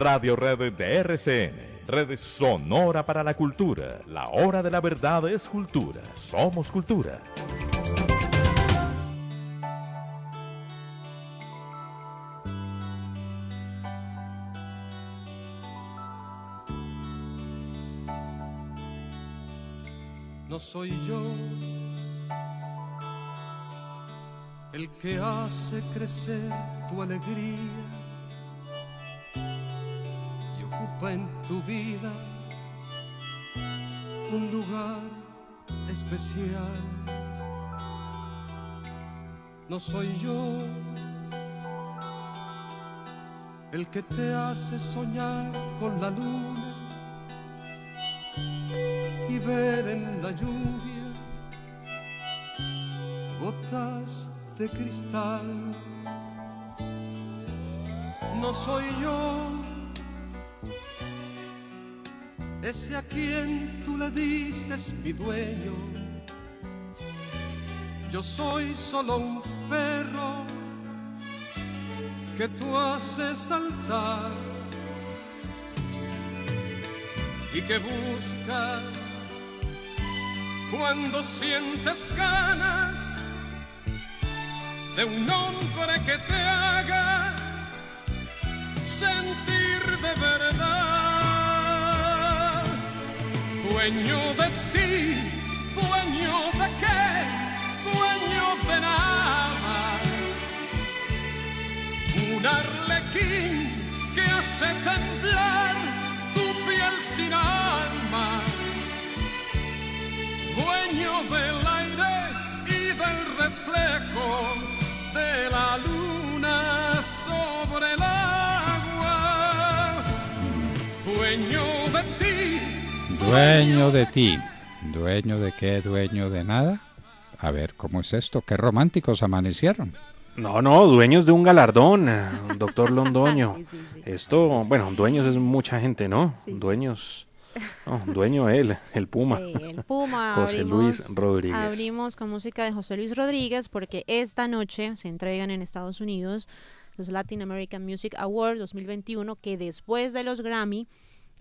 Radio Red de RCN, Red Sonora para la Cultura. La hora de la verdad es cultura. Somos cultura. No soy yo el que hace crecer tu alegría en tu vida un lugar especial. No soy yo el que te hace soñar con la luna y ver en la lluvia gotas de cristal. No soy yo ese a quien tú le dices mi dueño. Yo soy solo un perro que tú haces saltar y que buscas cuando sientes ganas de un hombre que te haga sentir de verdad. Dueño de ti, dueño de qué, dueño de nada. Un arlequín que hace temblar tu piel sin alma. Dueño del aire y del reflejo Dueño de ti. ¿Dueño de qué? ¿Dueño de nada? A ver, ¿cómo es esto? ¿Qué románticos amanecieron? No, no, dueños de un galardón, eh, doctor Londoño. Esto, bueno, dueños es mucha gente, ¿no? dueños. dueño él, el Puma. el Puma. José Luis Rodríguez. Abrimos con música de José Luis Rodríguez porque esta noche se entregan en Estados Unidos los Latin American Music Awards 2021 que después de los Grammy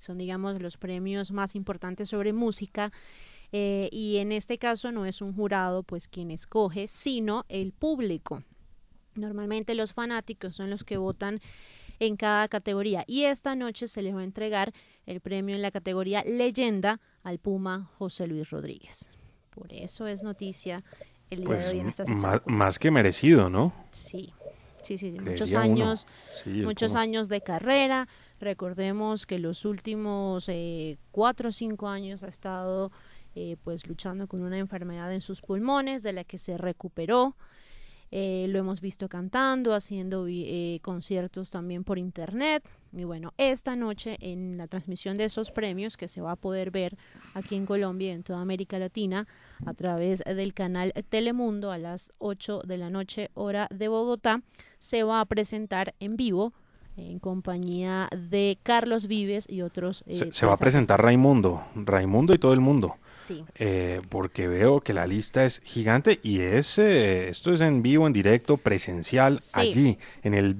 son digamos los premios más importantes sobre música. Eh, y en este caso no es un jurado pues quien escoge, sino el público. Normalmente los fanáticos son los que votan en cada categoría y esta noche se les va a entregar el premio en la categoría leyenda al Puma José Luis Rodríguez. Por eso es noticia el día pues de hoy en más, más, que merecido, ¿no? Sí, sí, sí, muchos años, muchos años de carrera, Recordemos que los últimos eh, cuatro o cinco años ha estado eh, pues luchando con una enfermedad en sus pulmones de la que se recuperó. Eh, lo hemos visto cantando, haciendo conciertos también por internet. Y bueno, esta noche en la transmisión de esos premios que se va a poder ver aquí en Colombia y en toda América Latina a través del canal Telemundo a las 8 de la noche hora de Bogotá, se va a presentar en vivo en compañía de Carlos Vives y otros. Eh, se, va a presentar Raimundo, Raimundo y todo el mundo. Sí. Eh, porque veo que la lista es gigante y es eh, esto es en vivo, en directo, presencial, allí, en el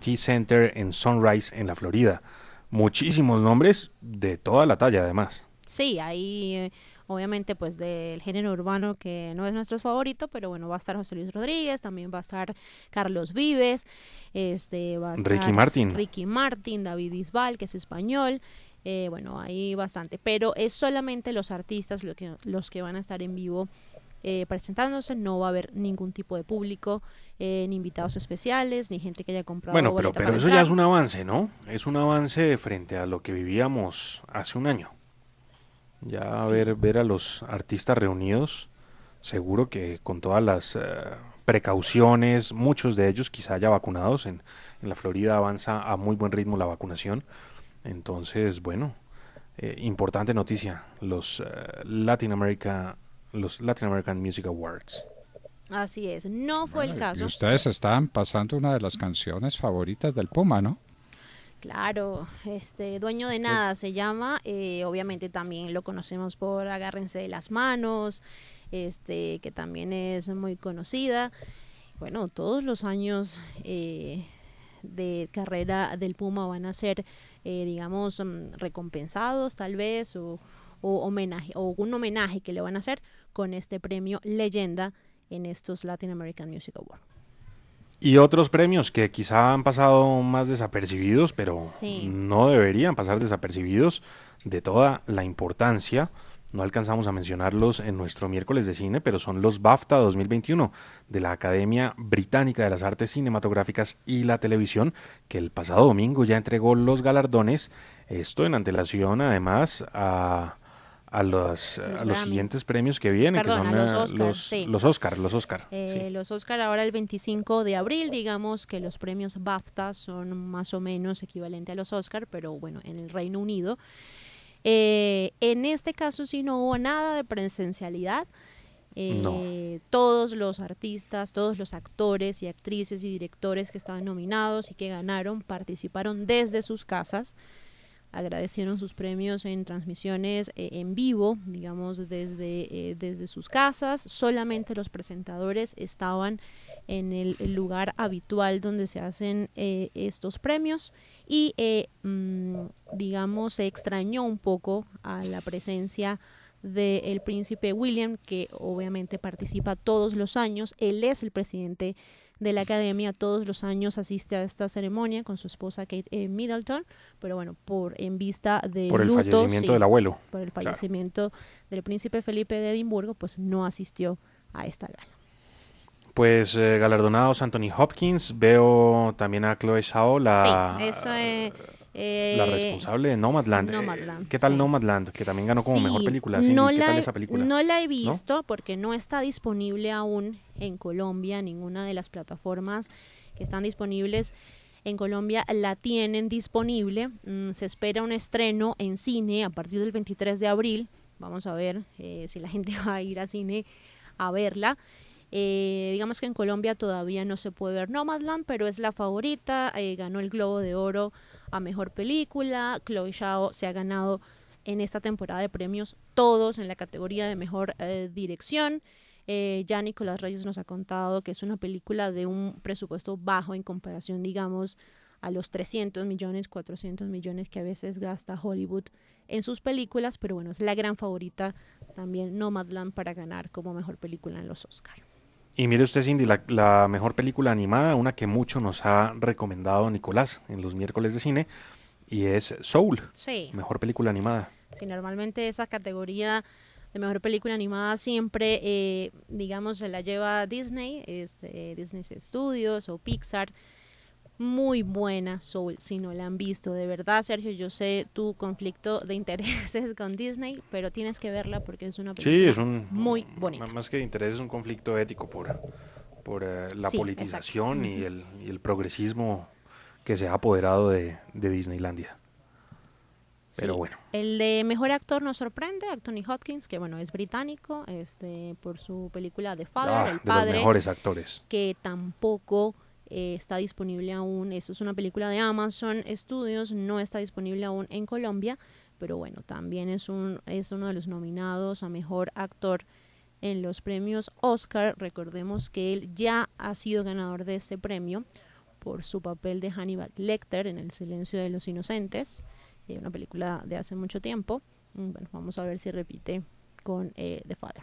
T Center en Sunrise, en la Florida. Muchísimos nombres de toda la talla, además. Sí, hay obviamente pues del género urbano que no es nuestro favorito, pero bueno, va a estar José Luis Rodríguez, también va a estar Carlos Vives, este va a estar Ricky Martin. Ricky Martin, David Isbal, que es español. Eh, bueno, hay bastante, pero es solamente los artistas lo que, los que van a estar en vivo eh, presentándose, no va a haber ningún tipo de público, eh, ni invitados especiales, ni gente que haya comprado. Bueno, pero, eso ya es un avance, ¿no? Es un avance frente a lo que vivíamos hace un año. Ya ver, ver a los artistas reunidos, seguro que con todas las eh, precauciones, muchos de ellos quizá ya vacunados, en, la Florida avanza a muy buen ritmo la vacunación. Entonces, bueno, eh, importante noticia, los eh, Latin America, los Latin American Music Awards. Así es, no fue el caso. ustedes están pasando una de las canciones favoritas del Puma, ¿no? Claro, este Dueño de Nada se llama. Eh, obviamente también lo conocemos por Agárrense de las Manos, este que también es muy conocida. Bueno, todos los años eh, de carrera del Puma van a ser, eh, digamos, mm, recompensados tal vez o, homenaje, o un homenaje que le van a hacer con este premio Leyenda en estos Latin American Music Awards. Y otros premios que quizá han pasado más desapercibidos, pero no deberían pasar desapercibidos de toda la importancia. No alcanzamos a mencionarlos en nuestro miércoles de cine, pero son los BAFTA 2021 de la Academia Británica de las Artes Cinematográficas y la Televisión, que el pasado domingo ya entregó los galardones. Esto en antelación, además, a a los, a los siguientes premios que vienen, que son eh, los, Oscar, los, Oscar, los eh, Los Oscar ahora el 25 de abril, digamos que los premios BAFTA son más o menos equivalente a los Oscar, pero bueno, en el Reino Unido. Eh, en este caso sí no hubo nada de presencialidad. Todos los artistas, todos los actores y actrices y directores que estaban nominados y que ganaron participaron desde sus casas agradecieron sus premios en transmisiones eh, en vivo, digamos desde, eh, desde sus casas. Solamente los presentadores estaban en el, lugar habitual donde se hacen eh, estos premios y mm, digamos se extrañó un poco a la presencia del príncipe William, que obviamente participa todos los años. Él es el presidente de la academia todos los años asiste a esta ceremonia con su esposa Kate eh, Middleton, pero bueno, por en vista de por el fallecimiento del abuelo, por el fallecimiento del príncipe Felipe de Edimburgo, pues no asistió a esta gala. Pues eh, galardonados Anthony Hopkins, veo también a Chloe Zhao, la eh, eh, la responsable de Nomadland. Eh, ¿Qué tal Nomadland? Que también ganó como mejor película. no la, esa película? No la he visto porque no está disponible aún en Colombia. Ninguna de las plataformas que están disponibles en Colombia la tienen disponible. Mm, se espera un estreno en cine a partir del 23 de abril. Vamos a ver eh, si la gente va a ir a cine a verla. Eh, digamos que en Colombia todavía no se puede ver Nomadland, pero es la favorita. Eh, ganó el Globo de Oro a Mejor Película. Chloe Zhao se ha ganado en esta temporada de premios todos en la categoría de Mejor eh, Dirección. ya Nicolás Reyes nos ha contado que es una película de un presupuesto bajo en comparación, digamos, a los 300 millones, 400 millones que a veces gasta Hollywood en sus películas, pero bueno, es la gran favorita también Nomadland para ganar como mejor película en los Oscars. Y mire usted, Cindy, la, mejor película animada, una que mucho nos ha recomendado Nicolás en los miércoles de cine, y es Soul. Sí. Mejor película animada. Sí, normalmente esa categoría de mejor película animada siempre, eh, digamos, se la lleva Disney, este, Disney Studios o Pixar muy buena Soul si no la han visto. De verdad, Sergio, yo sé tu conflicto de intereses con Disney, pero tienes que verla porque es una película muy bonita. Más que de interés es un conflicto ético por, por eh, la politización y el, el, progresismo que se ha apoderado de, de Disneylandia. Pero bueno. El de mejor actor nos sorprende, Anthony Hopkins, que bueno, es británico, este por su película The Father, ah, el padre. De los mejores actores. Que tampoco eh, está disponible aún. Eso es una película de Amazon Studios, no está disponible aún en Colombia, pero bueno, también es, un, es uno de los nominados a mejor actor en los premios Oscar. Recordemos que él ya ha sido ganador de ese premio por su papel de Hannibal Lecter en El silencio de los inocentes, eh, una película de hace mucho tiempo. Mm, bueno, vamos a ver si repite con eh, The Father.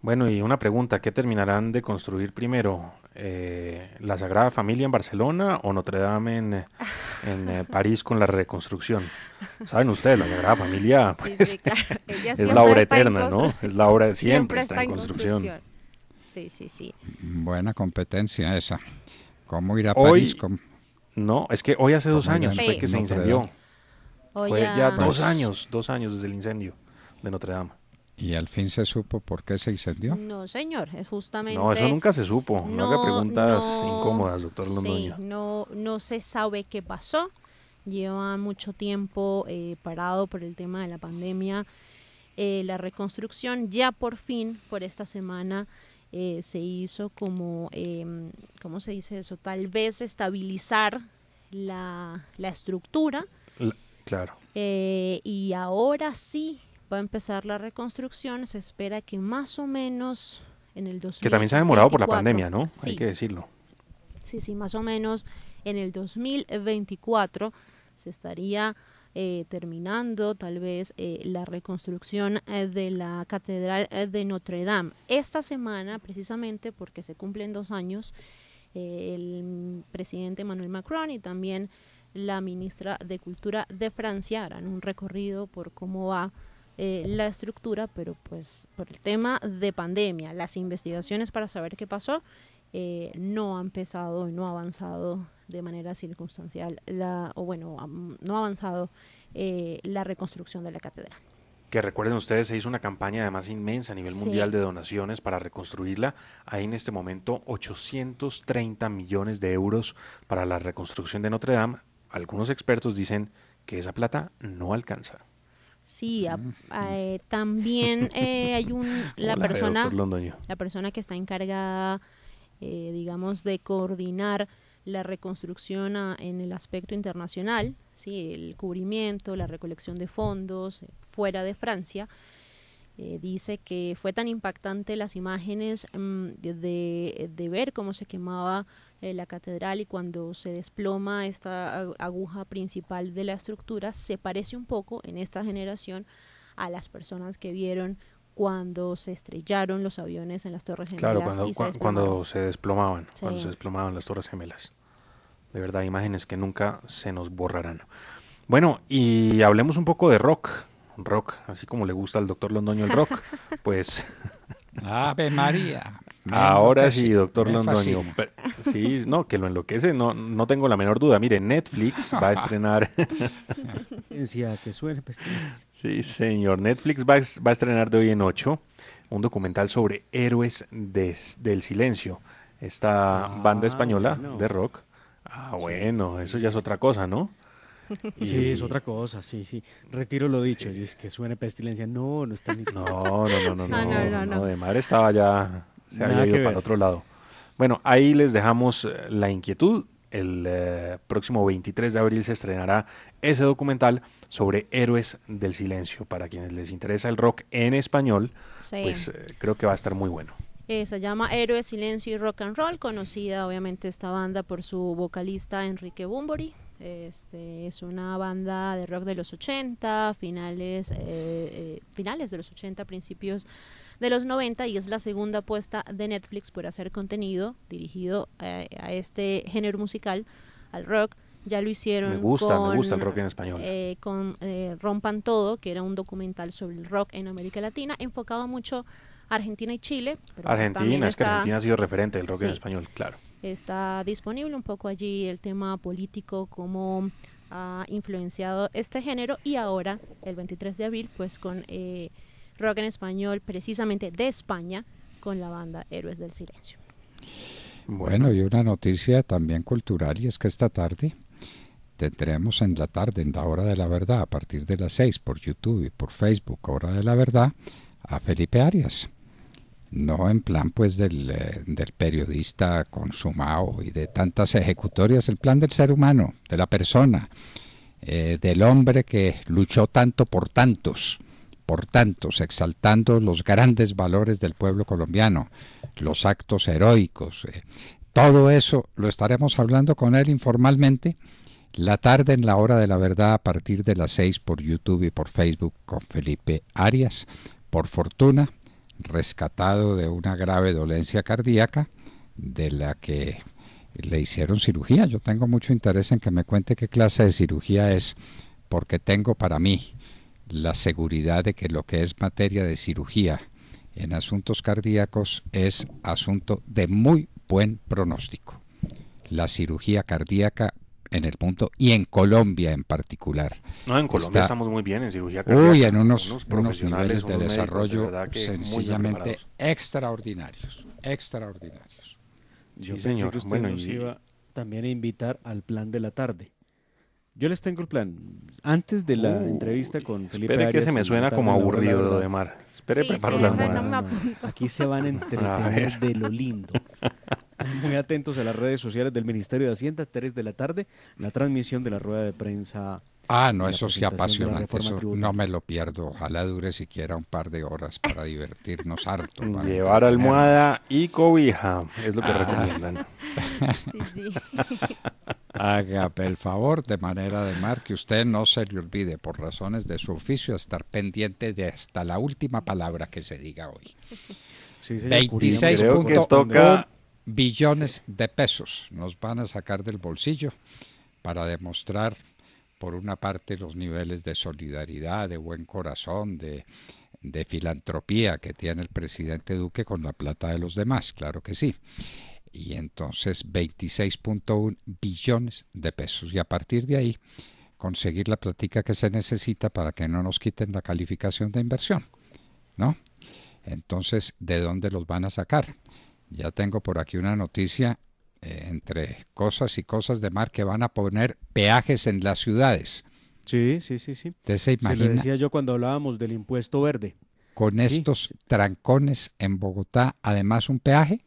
Bueno, y una pregunta, ¿qué terminarán de construir primero? Eh, ¿La Sagrada Familia en Barcelona o Notre Dame en, en eh, París con la reconstrucción? Saben ustedes, la Sagrada Familia pues, es la obra eterna, ¿no? Es la obra de siempre, está, en construcción. Sí, sí, sí. Buena competencia esa. ¿Cómo ir a París? No, es que hoy hace dos años fue que se incendió. fue ya dos pues años, dos años desde el incendio de Notre Dame. ¿Y al fin se supo por qué se incendió? No, señor, es justamente... No, eso nunca se supo. No, preguntas incómodas, doctor Londoño. Sí, no, no se sabe qué pasó. Lleva mucho tiempo eh, parado por el tema de la pandemia. Eh, la reconstrucción ya por fin, por esta semana, eh, se hizo como, em, ¿cómo se dice eso? Tal vez estabilizar la, estructura. claro. y ahora sí va a empezar la reconstrucción. Se espera que más o menos en el 2024. Que también se ha demorado por la pandemia, ¿no? Hay que decirlo. Sí, sí, más o menos en el 2024 se estaría eh, terminando tal vez eh, la reconstrucción eh, de la Catedral de Notre Dame. Esta semana, precisamente porque se cumplen dos años, el presidente Emmanuel Macron y también la ministra de Cultura de Francia harán un recorrido por cómo va eh, la estructura, pero pues por el tema de pandemia, las investigaciones para saber qué pasó eh, no han empezado y no ha avanzado de manera circunstancial, la, o bueno, no ha avanzado eh, la reconstrucción de la catedral. Que recuerden ustedes, se hizo una campaña además inmensa a nivel mundial de donaciones para reconstruirla. Hay en este momento 830 millones de euros para la reconstrucción de Notre Dame. Algunos expertos dicen que esa plata no alcanza. Sí, mm. eh, también eh, hay un la persona la persona que está encargada, eh, digamos, de coordinar la reconstrucción en el aspecto internacional, sí, el cubrimiento, la recolección de fondos fuera de Francia. dice que fue tan impactante las imágenes mm, de, de ver cómo se quemaba eh, la catedral y cuando se desploma esta aguja principal de la estructura, se parece un poco en esta generación a las personas que vieron cuando se estrellaron los aviones en las Torres Gemelas. Claro, cuando, se desplomaban, cuando se desplomaban las Torres Gemelas. De verdad, imágenes que nunca se nos borrarán. Bueno, y hablemos un poco de rock. Rock, así como le gusta al doctor Londoño el rock, pues... Ave María. Ahora sí, doctor Londoño. Sí, no, que lo enloquece, no, no tengo la menor duda. Mire, Netflix va a estrenar. Pues, sí, señor. Netflix va, a estrenar de hoy en 8 un documental sobre héroes del silencio. Esta ah, banda española de rock. Ah, bueno, eso ya es otra cosa, ¿no? Sí, es otra cosa, sí, sí. Retiro lo dicho, y es que suene pestilencia. No, no está ni... No, no, no, no, no, no, no, no, no, de mar estaba ya se ido para otro lado. Bueno, ahí les dejamos eh, la inquietud. El eh, próximo 23 de abril se estrenará ese documental sobre héroes del silencio. Para quienes les interesa el rock en español, pues eh, creo que va a estar muy bueno. se llama Héroes, Silencio y Rock and Roll, conocida obviamente esta banda por su vocalista Enrique Bumbori. Este, es una banda de rock de los 80, finales, finales de los 80, principios de los 90 y es la segunda apuesta de Netflix por hacer contenido dirigido eh, a, este género musical, al rock. Ya lo hicieron. Me gusta, me gusta el rock en español. Eh, con eh, Rompan Todo, que era un documental sobre el rock en América Latina, enfocado mucho a Argentina y Chile. Argentina, es que Argentina ha sido referente del rock en español, claro. Está disponible un poco allí el tema político, cómo ha influenciado este género y ahora, el 23 de abril, pues con eh, rock en español, precisamente de España, con la banda Héroes del Silencio. Bueno, y una noticia también cultural, y es que esta tarde tendremos en la tarde, en la hora de la verdad, a partir de las 6 por YouTube y por Facebook, hora de la verdad, a Felipe Arias. No en plan pues del, eh, del periodista consumado y de tantas ejecutorias, el plan del ser humano, de la persona, eh, del hombre que luchó tanto por tantos por tanto, exaltando los grandes valores del pueblo colombiano, los actos heroicos, eh. todo eso lo estaremos hablando con él informalmente la tarde en la hora de la verdad a partir de las 6 por YouTube y por Facebook con Felipe Arias. Por fortuna, rescatado de una grave dolencia cardíaca de la que le hicieron cirugía. Yo tengo mucho interés en que me cuente qué clase de cirugía es, porque tengo para mí la seguridad de que lo que es materia de cirugía en asuntos cardíacos es asunto de muy buen pronóstico. La cirugía cardíaca en el punto y en Colombia en particular. No, en Colombia estamos muy bien en cirugía cardíaca. Uy, en unos, niveles de desarrollo sencillamente extraordinarios, extraordinarios. señor, usted nos iba también a invitar al plan de la tarde. Yo les tengo el plan. Antes de la uh, entrevista con Felipe Espere que se me suena como aburrido de mar. Espere, preparo Aquí se van a entretener de lo lindo. Muy atentos a las redes sociales del Ministerio de Hacienda, 3 de la tarde, la transmisión de la rueda de prensa. Ah, no, eso sí apasionante, eso no me lo pierdo. Ojalá dure siquiera un par de horas para divertirnos harto. Llevar almohada y cobija, es lo que ah. recomiendan. sí, sí. Haga el favor de manera de mar que usted no se le olvide por razones de su oficio estar pendiente de hasta la última palabra que se diga hoy. billones de pesos nos van a sacar del bolsillo para demostrar por una parte los niveles de solidaridad, de buen corazón, de filantropía que tiene el presidente Duque con la plata de los demás, claro que sí y entonces 26.1 billones de pesos. Y a partir de ahí, conseguir la plática que se necesita para que no nos quiten la calificación de inversión, ¿no? Entonces, ¿de dónde los van a sacar? Ya tengo por aquí una noticia eh, entre cosas y cosas de mar que van a poner peajes en las ciudades. Sí, sí, sí, sí. se, lo decía yo cuando hablábamos del impuesto verde. Con estos trancones en Bogotá, además un peaje.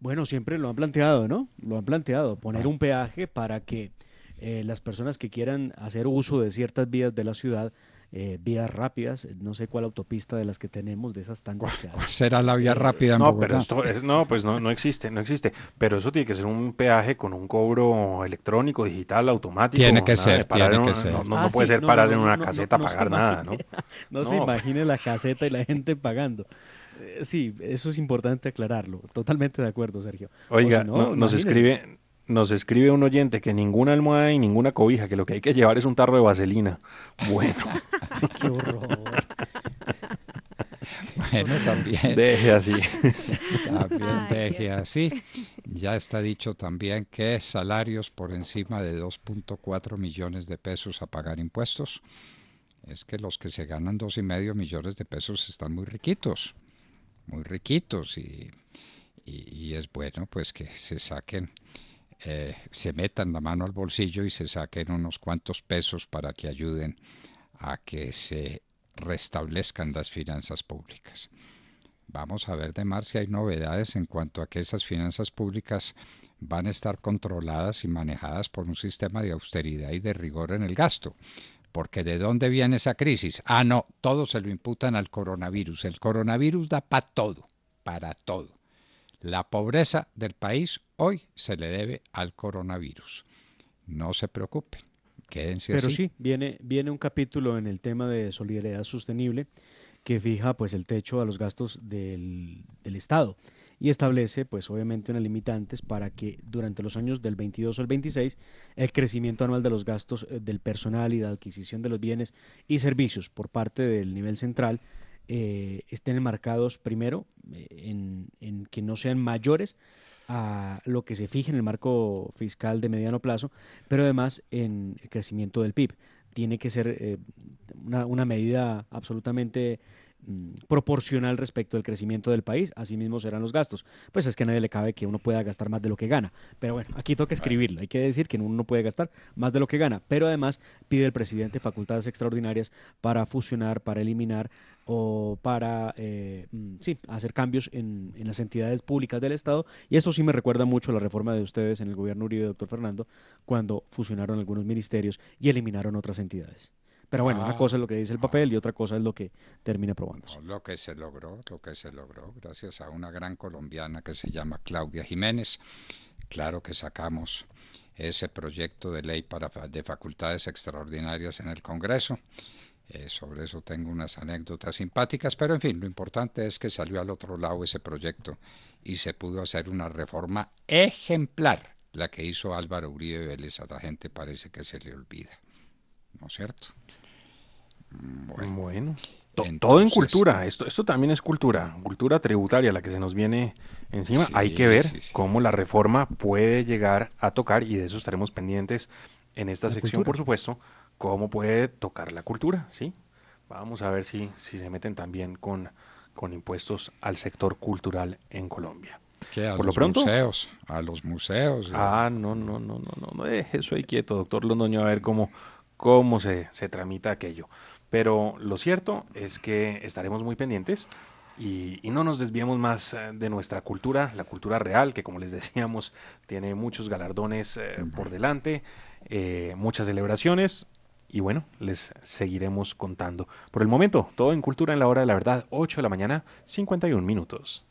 Bueno, siempre lo han planteado, ¿no? Lo han planteado, poner un peaje para que eh, las personas que quieran hacer uso de ciertas vías de la ciudad, eh, vías rápidas, no sé cuál autopista de las que tenemos, de esas tan será la vía eh, rápida? En no, pero esto no, pues no, no existe, no existe. Pero eso tiene que ser un peaje con un cobro electrónico, digital, automático. Tiene que ser, No, puede ser parar en una caseta, pagar nada, ¿no? No, se imagine la caseta y la gente pagando. Eh, sí, eso es importante aclararlo. Totalmente de acuerdo, Sergio. Oiga, nos escribe nos escribe un oyente que ninguna almohada y ninguna cobija, que lo que hay que llevar es un tarro de vaselina. Bueno. Qué horror. bueno, también. Deje así. También deje así. Ya está dicho también que salarios por encima de 2.4 millones de pesos a pagar impuestos. Es que los que se ganan dos y medio millones de pesos están muy riquitos muy riquitos y, es bueno pues que se saquen, eh, se metan la mano al bolsillo y se saquen unos cuantos pesos para que ayuden a que se restablezcan las finanzas públicas. Vamos a ver de mar si hay novedades en cuanto a que esas finanzas públicas van a estar controladas y manejadas por un sistema de austeridad y de rigor en el gasto. Porque ¿de dónde viene esa crisis? Ah, no, todos se lo imputan al coronavirus. El coronavirus da para todo, para todo. La pobreza del país hoy se le debe al coronavirus. No se preocupen, quédense Pero sí, viene, viene un capítulo en el tema de solidaridad sostenible que fija pues el techo a los gastos del, del Estado y establece pues obviamente unas limitantes para que durante los años del 22 al 26 el crecimiento anual de los gastos eh, del personal y de adquisición de los bienes y servicios por parte del nivel central eh, estén enmarcados primero eh, en, que no sean mayores a lo que se fije en el marco fiscal de mediano plazo, pero además en el crecimiento del PIB. Tiene que ser una medida absolutamente proporcional respecto al crecimiento del país, así mismo serán los gastos. Pues es que a nadie le cabe que uno pueda gastar más de lo que gana. Pero bueno, aquí toca escribirlo. Hay que decir que uno no puede gastar más de lo que gana. Pero además pide el presidente facultades extraordinarias para fusionar, para eliminar o para eh, mm, hacer cambios en, las entidades públicas del Estado. Y esto sí me recuerda mucho a la reforma de ustedes en el gobierno Uribe, doctor Fernando, cuando fusionaron algunos ministerios y eliminaron otras entidades. Pero bueno, una ah, cosa es lo que dice el ah. papel y otra cosa es lo que termina probando lo que se logró, lo que se logró, gracias a una gran colombiana que se llama Claudia Jiménez. Claro que sacamos ese proyecto de ley para, de facultades extraordinarias en el Congreso. Eh, sobre eso tengo unas anécdotas simpáticas, pero en fin, lo importante es que salió al otro lado ese proyecto y se pudo hacer una reforma ejemplar. La que hizo Álvaro Uribe Vélez a la gente parece que se le olvida. ¿No es cierto? Bueno. todo en cultura, esto, esto también es cultura, cultura tributaria la que se nos viene encima. Hay que ver cómo la reforma puede llegar a tocar y de eso estaremos pendientes en esta sección, por supuesto, cómo puede tocar la cultura, ¿sí? Vamos a ver si, si se meten también con, con impuestos al sector cultural en Colombia. a por los lo pronto, museos, a los museos. Ah, no, no, no, no, no, no, eso hay quieto, doctor Londoño, a ver cómo, cómo se, se tramita aquello. Pero lo cierto es que estaremos muy pendientes y, no nos desviemos más eh, de nuestra cultura, la cultura real, que como les decíamos, tiene muchos galardones eh, por delante, eh, muchas celebraciones. Y bueno, les seguiremos contando. Por el momento, todo en Cultura en la Hora de la Verdad, 8 de la mañana, 51 minutos.